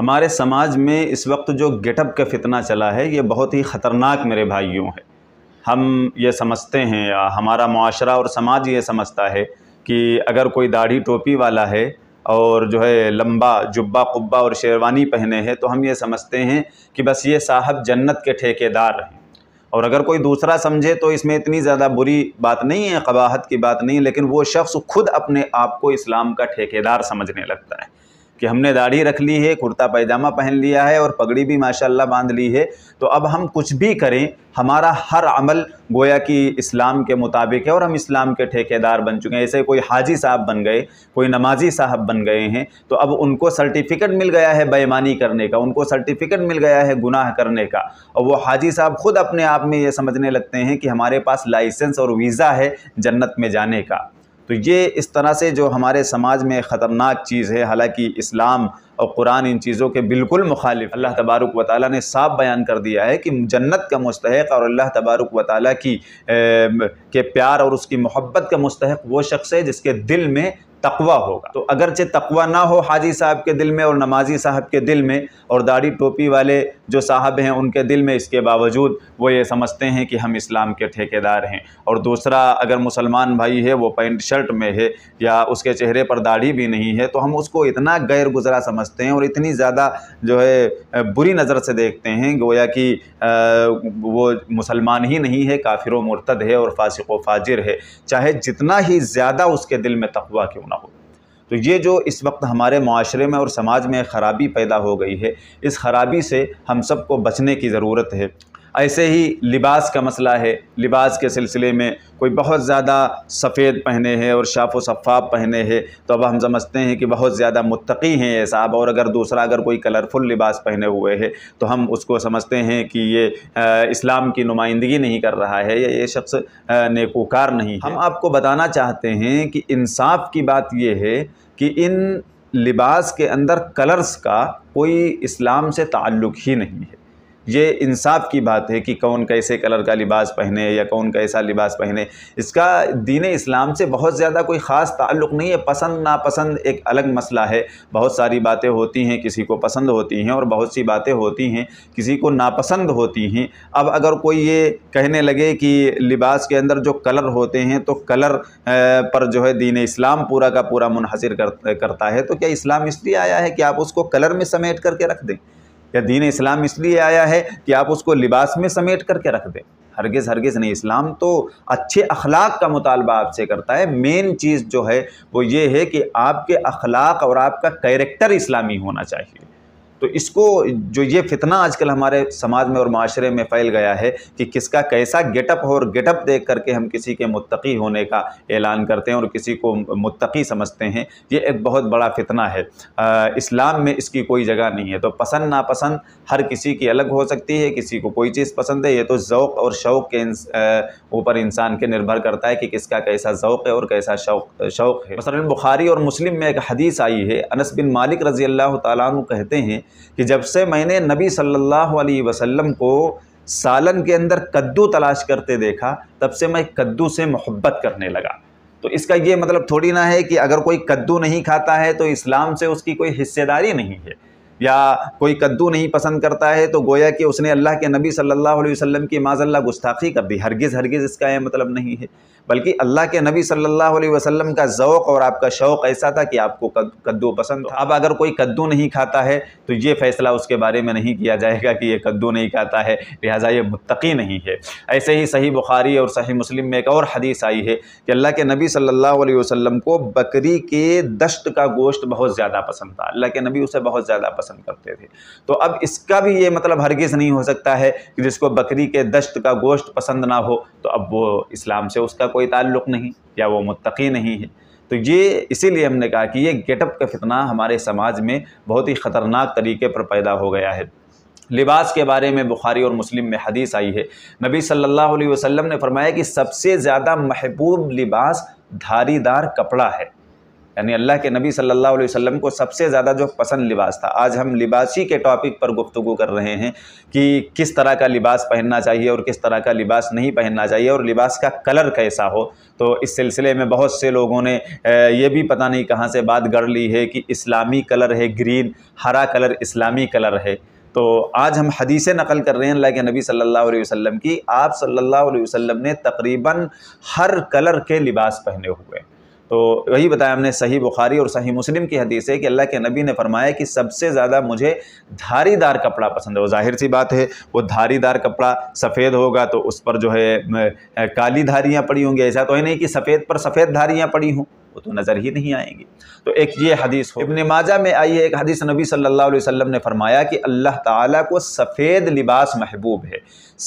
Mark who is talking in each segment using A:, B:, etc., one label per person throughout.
A: हमारे समाज में इस वक्त जो गेटअप का फितना चला है ये बहुत ही ख़तरनाक मेरे भाइयों है हम ये समझते हैं या हमारा माशरा और समाज ये समझता है कि अगर कोई दाढ़ी टोपी वाला है और जो है लंबा जुब्बा कुब्बा और शेरवानी पहने हैं तो हम ये समझते हैं कि बस ये साहब जन्नत के ठेकेदार हैं और अगर कोई दूसरा समझे तो इसमें इतनी ज़्यादा बुरी बात नहीं है कबाहत की बात नहीं लेकिन वो शख्स खुद अपने आप को इस्लाम का ठेकेदार समझने लगता है कि हमने दाढ़ी रख ली है कुर्ता पैजामा पहन लिया है और पगड़ी भी माशाल्लाह बांध ली है तो अब हम कुछ भी करें हमारा हर अमल गोया कि इस्लाम के मुताबिक है और हम इस्लाम के ठेकेदार बन चुके हैं ऐसे कोई हाजी साहब बन गए कोई नमाजी साहब बन गए हैं तो अब उनको सर्टिफिकेट मिल गया है बेईमानी करने का उनको सर्टिफिकेट मिल गया है गुनाह करने का और वो हाजी साहब खुद अपने आप में ये समझने लगते हैं कि हमारे पास लाइसेंस और वीज़ा है जन्नत में जाने का तो ये इस तरह से जो हमारे समाज में ख़तरनाक चीज़ है हालांकि इस्लाम और कुरान इन चीज़ों के बिल्कुल मुखालिफ अल्लाह तबारक व ताली ने साफ बयान कर दिया है कि जन्नत का मुस्तक और अल्लाह तबारक व ताली की ए, के प्यार और उसकी मोहब्बत का मुस्तक वो शख्स है जिसके दिल में तकवा होगा तो अगरचे तकवा ना हो हाजी साहब के दिल में और नमाजी साहब के दिल में और दाढ़ी टोपी वाले जो साहब हैं उनके दिल में इसके बावजूद वो ये समझते हैं कि हम इस्लाम के ठेकेदार हैं और दूसरा अगर मुसलमान भाई है वो पैंट शर्ट में है या उसके चेहरे पर दाढ़ी भी नहीं है तो हम उसको इतना गैर गुजरा समझते हैं और इतनी ज़्यादा जो है बुरी नज़र से देखते हैं गोया कि वो मुसलमान ही नहीं है काफिर मरतद है और फासिक व फाजिर है चाहे जितना ही ज़्यादा उसके दिल में तकवा क्यों ना हो तो ये जो इस वक्त हमारे माशरे में और समाज में ख़राबी पैदा हो गई है इस ख़राबी से हम सबको बचने की ज़रूरत है ऐसे ही लिबास का मसला है लिबास के सिलसिले में कोई बहुत ज़्यादा सफ़ेद पहने हैं और शाफ व शफ़ाफ पहने हैं तो अब हम समझते हैं कि बहुत ज़्यादा मुतकी हैं ये साहब और अगर दूसरा अगर कोई कलरफुल लिबास पहने हुए है तो हम उसको समझते हैं कि ये आ, इस्लाम की नुमाइंदगी नहीं कर रहा है या ये शख्स नेकोकार नहीं है। हम आपको बताना चाहते हैं कि इंसाफ की बात यह है कि इन लिबास के अंदर कलर्स का कोई इस्लाम से ताल्लुक़ ही नहीं है ये इंसाफ की बात है कि कौन कैसे कलर का लिबास पहने या कौन कैसा लिबास पहने इसका दीन इस्लाम से बहुत ज़्यादा कोई ख़ास ताल्लुक़ नहीं है पसंद नापसंद एक अलग मसला है बहुत सारी बातें होती हैं किसी को पसंद होती हैं और बहुत सी बातें होती हैं किसी को नापसंद होती हैं अब अगर कोई ये कहने लगे कि लिबास के अंदर जो कलर होते हैं तो कलर पर जो है दीन इस्लाम पूरा का पूरा मुनहसर करता है तो क्या इस्लाम इसलिए आया है कि आप उसको कलर में समेट करके रख दें या दीन इस्लाम इसलिए आया है कि आप उसको लिबास में समेट करके रख दें हरगिज़ हरगिज़ नहीं इस्लाम तो अच्छे अखलाक का मुतालबा आपसे करता है मेन चीज़ जो है वो ये है कि आपके अखलाक और आपका कैरेक्टर इस्लामी होना चाहिए तो इसको जो ये फितना आजकल हमारे समाज में और माशरे में फैल गया है कि किसका कैसा गेटअप हो और गेटअप देख करके हम किसी के मुतकी होने का ऐलान करते हैं और किसी को मुतकी समझते हैं ये एक बहुत बड़ा फितना है इस्लाम में इसकी कोई जगह नहीं है तो पसंद नापसंद हर किसी की अलग हो सकती है किसी को कोई चीज़ पसंद है ये तो ओक और शौक़ के ऊपर इंस, इंसान के निर्भर करता है कि किसका कैसा ज़ौक़ है और कैसा शौक़ शौक़ है मसला बुखारी और मुस्लिम में एक हदीस आई है अनस बिन मालिक रज़ी अल्लाह तु कहते हैं कि जब से मैंने नबी सल्लल्लाहु अलैहि वसल्लम को सालन के अंदर कद्दू तलाश करते देखा तब से मैं कद्दू से मोहब्बत करने लगा तो इसका ये मतलब थोड़ी ना है कि अगर कोई कद्दू नहीं खाता है तो इस्लाम से उसकी कोई हिस्सेदारी नहीं है या कोई कद्दू नहीं पसंद करता है तो गोया कि उसने अल्लाह के नबी सल्लल्लाहु अलैहि वसल्लम की माजल्ला गुस्ताखी कर दी हरगिज़ हरगिज़ इसका यह मतलब नहीं है बल्कि अल्लाह के नबी सल्लल्लाहु अलैहि वसल्लम का ज़ौक़ और आपका शौक़ ऐसा था कि आपको कद्दू पसंद था अब अगर कोई कद्दू नहीं खाता है तो ये फ़ैसला उसके बारे में नहीं किया जाएगा कि ये कद्दू नहीं खाता है लिहाजा ये मुतकी नहीं है ऐसे ही सही बुखारी और सही मुस्लिम में एक और हदीस आई है कि अल्लाह के नबी सल्लल्लाहु अलैहि वसल्लम को बकरी के दश्त का गोश्त बहुत ज़्यादा पसंद था अल्लाह के नबी उसे बहुत ज़्यादा पसंद पसंद करते थे तो अब इसका भी ये मतलब हरगिज़ नहीं हो सकता है कि जिसको बकरी के दश्त का गोश्त पसंद ना हो तो अब वो इस्लाम से उसका कोई ताल्लुक़ नहीं या वो मुतकी नहीं है तो ये इसीलिए हमने कहा कि ये गेटअप का फितना हमारे समाज में बहुत ही ख़तरनाक तरीके पर पैदा हो गया है लिबास के बारे में बुखारी और मुस्लिम में हदीस आई है नबी सल्लल्लाहु अलैहि वसल्लम ने फरमाया कि सबसे ज़्यादा महबूब लिबास धारीदार कपड़ा है यानी अल्लाह के नबी सल्लल्लाहु अलैहि वसल्लम को सबसे ज़्यादा जो पसंद लिबास था आज हम लिबासी के टॉपिक पर गुफ्तु कर रहे हैं कि किस तरह का लिबास पहनना चाहिए और किस तरह का लिबास नहीं पहनना चाहिए और लिबास का कलर कैसा हो तो इस सिलसिले में बहुत से लोगों ने ये भी पता नहीं कहाँ से बात गढ़ ली है कि इस्लामी कलर है ग्रीन हरा कलर इस्लामी कलर है तो आज हम हदीसें नकल कर रहे हैं अल्लाह के नबी सल्लल्लाहु अलैहि वसल्लम की आप सल्लल्लाहु अलैहि वसल्लम ने तकरीबन हर कलर के लिबास पहने हुए हैं तो वही बताया हमने सही बुखारी और सही मुस्लिम की हदीस है कि अल्लाह के नबी ने फरमाया कि सबसे ज़्यादा मुझे धारीदार कपड़ा पसंद है वो जाहिर सी बात है वो धारीदार कपड़ा सफ़ेद होगा तो उस पर जो है काली धारियाँ पड़ी होंगी ऐसा तो है नहीं कि सफ़ेद पर सफ़ेद धारियाँ पड़ी हों वो तो नज़र ही नहीं आएंगी तो एक ये हदीस हो इब्ने माजा में आई है एक हदीस नबी सल्लल्लाहु अलैहि वसल्लम ने फरमाया कि अल्लाह ताला को सफ़ेद लिबास महबूब है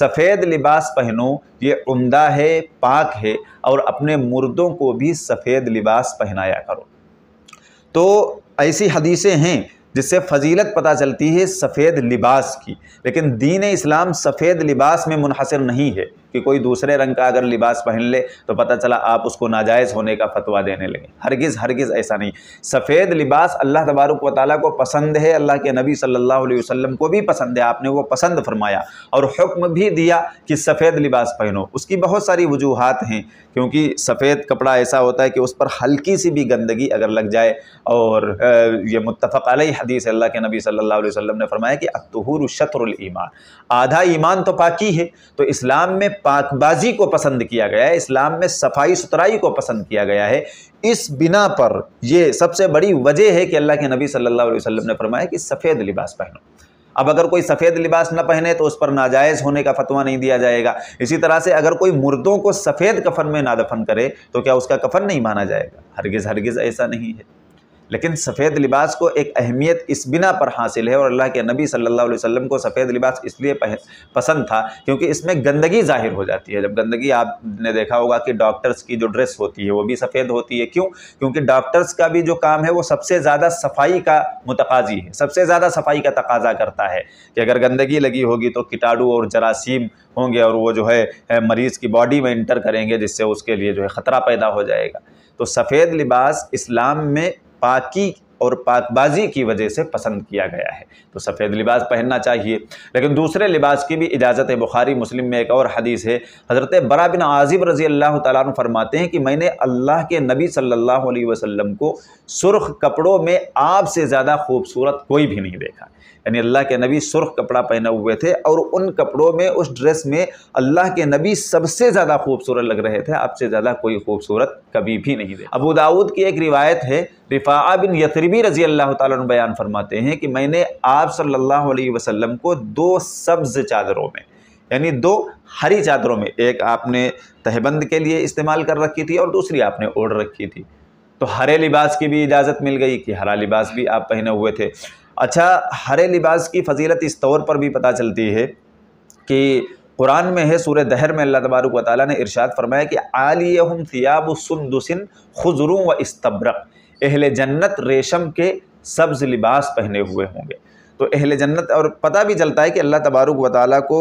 A: सफ़ेद लिबास पहनो ये उम्दा है पाक है और अपने मुर्दों को भी सफ़ेद लिबास पहनाया करो तो ऐसी हदीसें हैं जिससे फजीलत पता चलती है सफ़ेद लिबास की लेकिन दीन इस्लाम सफ़ेद लिबास में मुनहसर नहीं है कि कोई दूसरे रंग का अगर लिबास पहन ले तो पता चला आप उसको नाजायज़ होने का फतवा देने लगे हरगिज़ हरगिज़ ऐसा नहीं सफ़ेद लिबास अल्लाह तबारक व को पसंद है अल्लाह के नबी सल्लल्लाहु अलैहि वसल्लम को भी पसंद है आपने वो पसंद फरमाया और हुक्म भी दिया कि सफ़ेद लिबास पहनो उसकी बहुत सारी वजूहत हैं क्योंकि सफ़ेद कपड़ा ऐसा होता है कि उस पर हल्की सी भी गंदगी अगर लग जाए और ये मुतफ़ अलई हदीस अल्लाह के नबी सल्ला वसम ने फरमाया कि अतहूर शतरमान आधा ईमान तो पाकि है तो इस्लाम में पाकबाजी को पसंद किया गया है इस्लाम में सफाई सुथराई को पसंद किया गया है इस बिना पर यह सबसे बड़ी वजह है कि अल्लाह के नबी सल्लल्लाहु अलैहि वसल्लम ने फरमाया कि सफ़ेद लिबास पहनो अब अगर कोई सफ़ेद लिबास न पहने तो उस पर नाजायज़ होने का फतवा नहीं दिया जाएगा इसी तरह से अगर कोई मुर्दों को सफ़ेद कफन में ना दफन करे तो क्या उसका कफन नहीं माना जाएगा हरगिज़ हरगिज़ ऐसा नहीं है लेकिन सफ़ेद लिबास को एक अहमियत इस बिना पर हासिल है और अल्लाह के नबी सल्लल्लाहु अलैहि वसल्लम को सफ़ेद लिबास इसलिए पसंद था क्योंकि इसमें गंदगी ज़ाहिर हो जाती है जब गंदगी आपने देखा होगा कि डॉक्टर्स की जो ड्रेस होती है वो भी सफ़ेद होती है क्यों क्योंकि डॉक्टर्स का भी जो काम है वो सबसे ज़्यादा सफाई का मतकाजी है सबसे ज़्यादा सफाई का तकाजा करता है कि अगर गंदगी लगी होगी तो कीटाणु और जरासीम होंगे और वो जो है मरीज़ की बॉडी में इंटर करेंगे जिससे उसके लिए जो है ख़तरा पैदा हो जाएगा तो सफ़ेद लिबास इस्लाम में पाकी और पाकबाजी की वजह से पसंद किया गया है तो सफ़ेद लिबास पहनना चाहिए लेकिन दूसरे लिबास की भी इजाज़त है बुखारी मुस्लिम में एक और हदीस है हज़रत बरा बिन आज़िब रज़ी अल्लाह तु फरमाते हैं कि मैंने अल्लाह के नबी सल्लल्लाहु अलैहि वसल्लम को सुर्ख कपड़ों में आपसे ज़्यादा खूबसूरत कोई भी नहीं देखा यानी अल्लाह के नबी सुर्ख कपड़ा पहने हुए थे और उन कपड़ों में उस ड्रेस में अल्लाह के नबी सबसे ज़्यादा खूबसूरत लग रहे थे आपसे ज़्यादा कोई खूबसूरत कभी भी नहीं थे अबू दाऊद की एक रिवायत है रिफ़ा बिन यतरबी रज़ी अल्लाह तन बयान फरमाते हैं कि मैंने आप सल्ला वसलम को दो सब्ज़ चादरों में यानी दो हरी चादरों में एक आपने तहबंद के लिए इस्तेमाल कर रखी थी और दूसरी आपने ओढ़ रखी थी तो हरे लिबास की भी इजाज़त मिल गई कि हरा लिबास भी आप पहने हुए थे अच्छा हरे लिबास की फजीलत इस तौर पर भी पता चलती है कि कुरान में है सूर दहर में अल्लाह तबारक वाली ने इरशाद फरमाया कि आलिया हम थियाब सुंदुसिन खुजरू व इस्तब्रक अहल जन्नत रेशम के सब्ज़ लिबास पहने हुए होंगे तो अहल जन्नत और पता भी चलता है कि अल्लाह तबारक वाली को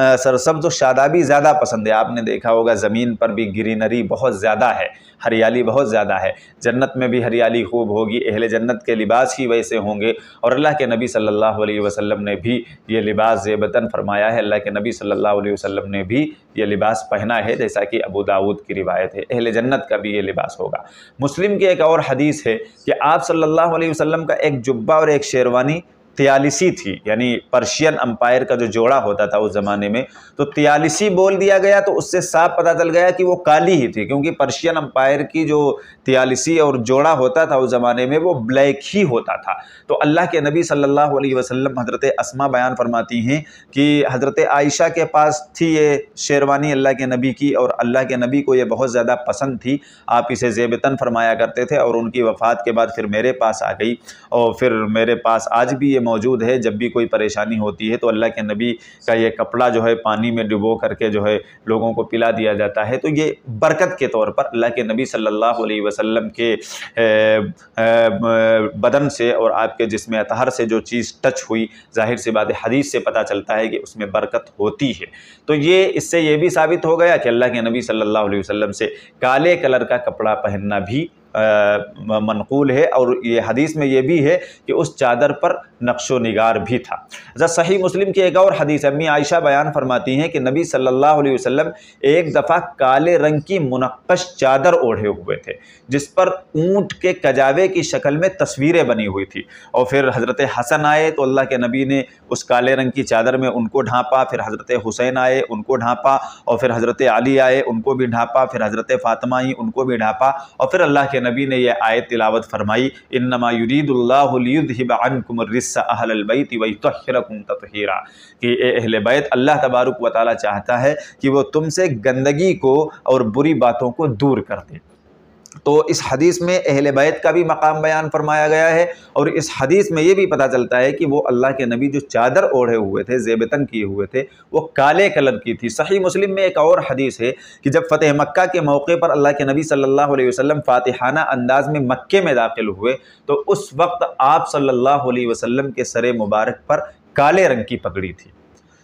A: सरसब्ज शादाबी ज़्यादा पसंद है आपने देखा होगा ज़मीन पर भी ग्रीनरी बहुत ज़्यादा है हरियाली बहुत ज़्यादा है जन्नत में भी हरियाली खूब होगी अहल जन्नत के लिबास ही वैसे होंगे और अल्लाह के नबी सल्लल्लाहु अलैहि वसल्लम ने भी ये लिबास बतन फरमाया है अल्लाह के नबी सल्लल्लाहु अलैहि वसल्लम ने भी ये लिबास पहना है जैसा कि अबू दाऊद की रिवायत है अहल जन्नत का भी ये लिबास होगा मुस्लिम की एक और हदीस है कि आप सल्लल्लाहु अलैहि वसल्लम का एक जुब्बा और एक शेरवानी तियालीसी थी यानी पर्शियन अम्पायर का जो जोड़ा होता था उस ज़माने में तो तियालीसी बोल दिया गया तो उससे साफ पता चल गया कि वो काली ही थी क्योंकि पर्शियन अम्पायर की जो तियालीसी और जोड़ा होता था उस ज़माने में वो ब्लैक ही होता था तो अल्लाह के नबी सल्लल्लाहु अलैहि वसल्लम हज़रत असमा बयान फरमाती हैं कि हज़रत आयशा के पास थी ये शेरवानी अल्लाह के नबी की और अल्लाह के नबी को ये बहुत ज़्यादा पसंद थी आप इसे जेबतन फरमाया करते थे और उनकी वफ़ात के बाद फिर मेरे पास आ गई और फिर मेरे पास आज भी ये मौजूद है जब भी कोई परेशानी होती है तो अल्लाह के नबी का ये कपड़ा जो है पानी में डुबो करके जो है लोगों को पिला दिया जाता है तो ये बरकत के तौर पर अल्लाह के नबी सल्लल्लाहु अलैहि वसल्लम के बदन से और आपके जिसमें अतहर से जो चीज़ टच हुई जाहिर सी बात हदीस से पता चलता है कि उसमें बरकत होती है तो ये इससे ये भी साबित हो गया कि अल्लाह के नबी सल्लल्लाहु अलैहि वसल्लम से काले कलर का कपड़ा पहनना भी मनकूल है और ये हदीस में ये भी है कि उस चादर पर नक्शो नगार भी था अच्छा सही मुस्लिम की एक और हदीस अम्मी आयशा बयान फरमाती हैं कि नबी सल्लल्लाहु अलैहि वसल्लम एक दफ़ा काले रंग की मुनक्कश चादर ओढ़े हुए थे जिस पर ऊँट के कजावे की शक्ल में तस्वीरें बनी हुई थी और फिर हज़रत हसन आए तो अल्लाह के नबी ने उस काले रंग की चादर में उनको ढांपा फिर हज़रत हुसैन आए उनको ढांपा और फिर हज़रत अली आए उनको भी ढांपा फिर हज़रत फ़ातमा आई उनको भी ढांपा और फिर अल्लाह के नबी ने यह आयत तिलावत फरमाई इन नमा युरीदुल्लाबनकुमरबैत कि अहल बैत अल्लाह तबारक वाली चाहता है कि वह तुमसे गंदगी को और बुरी बातों को दूर कर दें तो इस हदीस में अहल बैत का भी मकाम बयान फरमाया गया है और इस हदीस में ये भी पता चलता है कि वो अल्लाह के नबी जो चादर ओढ़े हुए थे जेबतन किए हुए थे वो काले कलर की थी सही मुस्लिम में एक और हदीस है कि जब फ़तेह मक्का के मौके पर अल्लाह के नबी सल्लल्लाहु अलैहि वसल्लम फ़ातिहाना अंदाज में मक्के में दाखिल हुए तो उस वक्त आप सल्ला अलैहि के सर मुबारक पर काले रंग की पगड़ी थी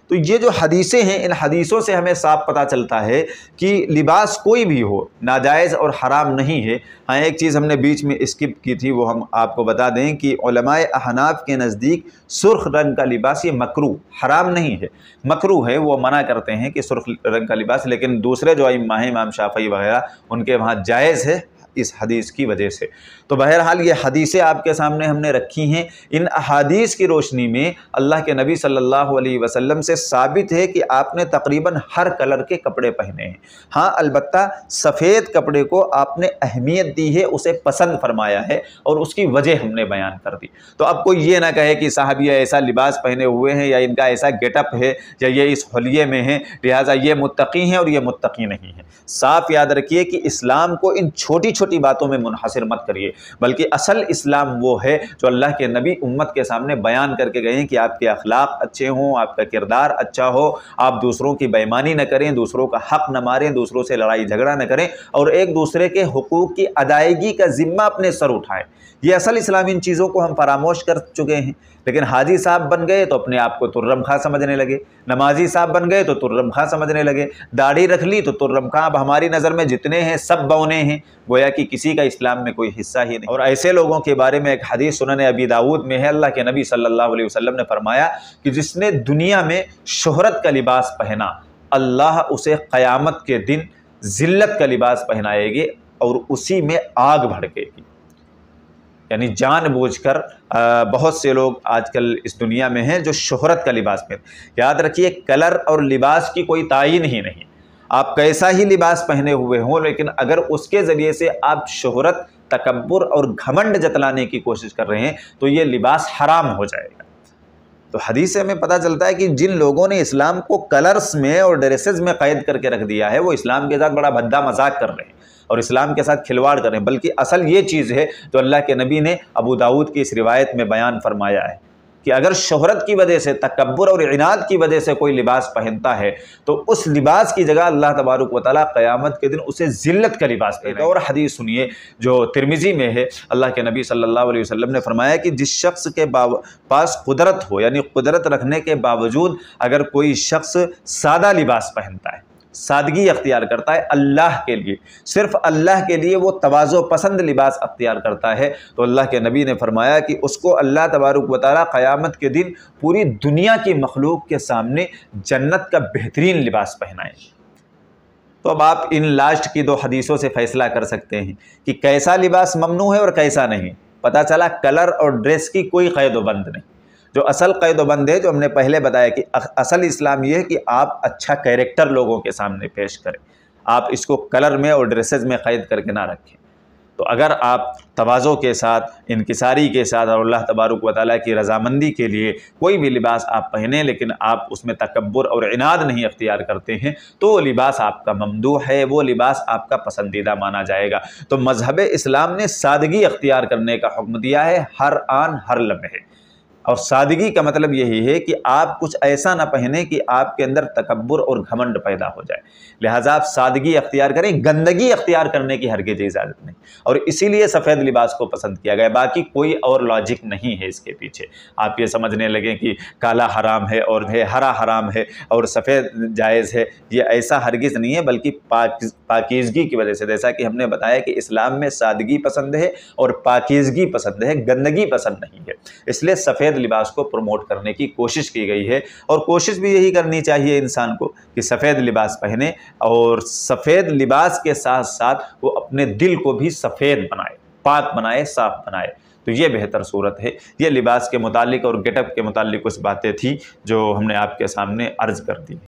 A: तो ये जो हदीसें हैं इन हदीसों से हमें साफ पता चलता है कि लिबास कोई भी हो नाजायज़ और हराम नहीं है हाँ एक चीज़ हमने बीच में स्किप की थी वो हम आपको बता दें कि अहनाफ के नज़दीक सुर्ख रंग का लिबास ये मकरू हराम नहीं है मकरू है वो मना करते हैं कि सुर्ख रंग का लिबास लेकिन दूसरे जो इमाम इमाम शाफी वगैरह उनके वहाँ जायज़ है इस हदीस की वजह से तो बहरहाल ये हदीसें आपके सामने हमने रखी हैं इन अहादीस की रोशनी में अल्लाह के नबी सल्लल्लाहु अलैहि वसल्लम से साबित है कि आपने तकरीबन हर कलर के कपड़े पहने हैं हाँ अलबत् सफ़ेद कपड़े को आपने अहमियत दी है उसे पसंद फरमाया है और उसकी वजह हमने बयान कर दी तो अब कोई ये ना कहे कि साहब ये ऐसा लिबास पहने हुए हैं या इनका ऐसा गेटअप है या ये इस हलिये में है लिहाजा ये मुतकी हैं और ये मुतकी नहीं है साफ याद रखिए कि इस्लाम को इन छोटी छोटी छोटी बातों में मुनहसर मत करिए बल्कि असल इस्लाम वो है जो अल्लाह के नबी उम्मत के सामने बयान करके गए हैं कि आपके अखलाक अच्छे हों आपका किरदार अच्छा हो आप दूसरों की बेईमानी न करें दूसरों का हक न मारें दूसरों से लड़ाई झगड़ा न करें और एक दूसरे के हकूक़ की अदायगी का ज़िम्मा अपने सर उठाएं ये असल इस्लाम इन चीज़ों को हम फरामोश कर चुके हैं लेकिन हाजी साहब बन गए तो अपने आप को तुर्रम खां समझने लगे नमाजी साहब बन गए तो तुर्रम खां समझने लगे दाढ़ी रख ली तो तुर्रम खां अब हमारी नज़र में जितने हैं सब बौने हैं गोया कि किसी का इस्लाम में कोई हिस्सा ही नहीं और ऐसे लोगों के बारे में एक हदीस सुनने अबी दाऊद में है अल्लाह के नबी सल्लल्लाहु अलैहि वसल्लम ने फरमाया कि जिसने दुनिया में शोहरत का लिबास पहना अल्लाह उसे क़यामत के दिन ज़िल्लत का लिबास पहनाएगी और उसी में आग भड़केगी यानी जानबूझकर बहुत से लोग आजकल इस दुनिया में हैं जो शोहरत का लिबास पहन याद रखिए कलर और लिबास की कोई तयन ही नहीं आप कैसा ही लिबास पहने हुए हों लेकिन अगर उसके ज़रिए से आप शोहरत तकबर और घमंड जतलाने की कोशिश कर रहे हैं तो ये लिबास हराम हो जाएगा तो हदीस से हमें पता चलता है कि जिन लोगों ने इस्लाम को कलर्स में और ड्रेसेस में कैद करके रख दिया है वो इस्लाम के साथ बड़ा भद्दा मजाक कर रहे हैं और इस्लाम के साथ खिलवाड़ करें बल्कि असल ये चीज़ है तो अल्लाह के नबी ने अबू दाऊद की इस रिवायत में बयान फरमाया है कि अगर शोहरत की वजह से तकबर और इनाद की वजह से कोई लिबास पहनता है तो उस लिबास की जगह अल्लाह तबारक व ताली क़यामत के दिन उसे ज़िल्लत का लिबास पहने और हदीस सुनिए जो तिरमिज़ी में है अल्लाह के नबी सल्लल्लाहु अलैहि वसल्लम ने फरमाया कि जिस शख्स के पास कुदरत हो यानी कुदरत रखने के बावजूद अगर कोई शख्स सादा लिबास पहनता है सादगी अख्तियार करता है अल्लाह के लिए सिर्फ अल्लाह के लिए वो तोज़ो पसंद लिबास अख्तियार करता है तो अल्लाह के नबी ने फरमाया कि उसको अल्लाह तबारक वाली क़यामत के दिन पूरी दुनिया की मखलूक के सामने जन्नत का बेहतरीन लिबास पहनाए तो अब आप इन लास्ट की दो हदीसों से फ़ैसला कर सकते हैं कि कैसा लिबास ममनू है और कैसा नहीं पता चला कलर और ड्रेस की कोई कैद नहीं जो असल क़ैदोबंद है जो हमने पहले बताया कि असल इस्लाम ये है कि आप अच्छा कैरेक्टर लोगों के सामने पेश करें आप इसको कलर में और ड्रेसेस में क़ैद करके ना रखें तो अगर आप तोज़ो के साथ इनकसारी के साथ और अल्लाह तबारक वाली की रजामंदी के लिए कोई भी लिबास आप पहने लेकिन आप उसमें तकबर और इनाद नहीं अख्तियार करते हैं तो वो लिबास आपका ममदू है वो लिबास आपका पसंदीदा माना जाएगा तो मजहब इस्लाम ने सादगी अख्तियार करने का हुक्म दिया है हर आन हर लम्हे और सादगी का मतलब यही है कि आप कुछ ऐसा ना पहने कि आपके अंदर तकबर और घमंड पैदा हो जाए लिहाजा आप सादगी अख्तियार करें गंदगी अख्तियार करने की हरगज इजाज़त नहीं और इसीलिए सफ़ेद लिबास को पसंद किया गया बाकी कोई और लॉजिक नहीं है इसके पीछे आप ये समझने लगें कि काला हराम है और है हरा हराम है और सफ़ेद जायज़ है ये ऐसा हरगिज़ नहीं है बल्कि पाकिजगी की वजह से जैसा कि हमने बताया कि इस्लाम में सादगी पसंद है और पाकिजगी पसंद है गंदगी पसंद नहीं है इसलिए सफ़ेद लिबास को प्रमोट करने की कोशिश की गई है और कोशिश भी यही करनी चाहिए इंसान को कि सफ़ेद लिबास पहने और सफ़ेद लिबास के साथ साथ वो अपने दिल को भी सफ़ेद बनाए पाक बनाए साफ बनाए तो ये बेहतर सूरत है ये लिबास के मुतालिक और गेटअप के मुतालिक कुछ बातें थी जो हमने आपके सामने अर्ज कर दी